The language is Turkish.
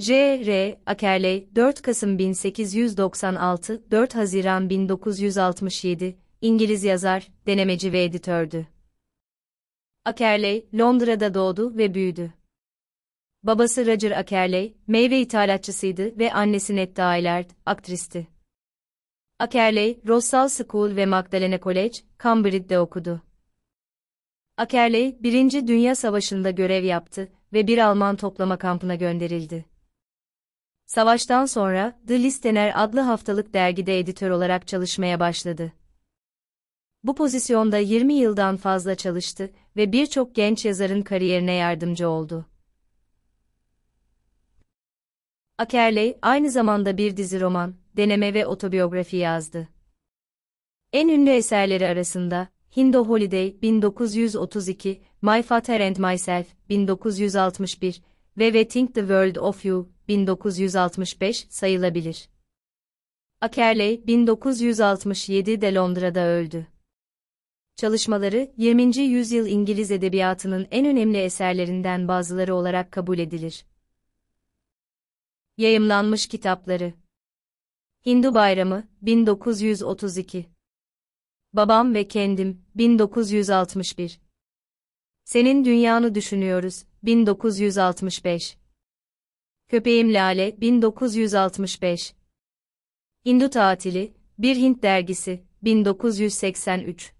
J.R. Akerley, 4 Kasım 1896, 4 Haziran 1967, İngiliz yazar, denemeci ve editördü. Akerley, Londra'da doğdu ve büyüdü. Babası Roger Akerley, meyve ithalatçısıydı ve annesi Netta Aylard, aktristi. Akerley, Rossall School ve Magdalene College, Cambridge'de okudu. Akerley, Birinci Dünya Savaşı'nda görev yaptı ve bir Alman toplama kampına gönderildi. Savaştan sonra The Listener adlı haftalık dergide editör olarak çalışmaya başladı. Bu pozisyonda 20 yıldan fazla çalıştı ve birçok genç yazarın kariyerine yardımcı oldu. Akerley aynı zamanda bir dizi roman, deneme ve otobiyografi yazdı. En ünlü eserleri arasında Hindo Holiday 1932, My Father and Myself 1961 ve We Think the World of You 1965 sayılabilir. Akerley 1967'de Londra'da öldü. Çalışmaları 20. yüzyıl İngiliz edebiyatının en önemli eserlerinden bazıları olarak kabul edilir. Yayımlanmış kitapları Hindu Bayramı 1932 Babam ve Kendim 1961 Senin Dünyanı Düşünüyoruz 1965 Köpeğim Lale 1965 Hindu Tatili, Bir Hint Dergisi 1983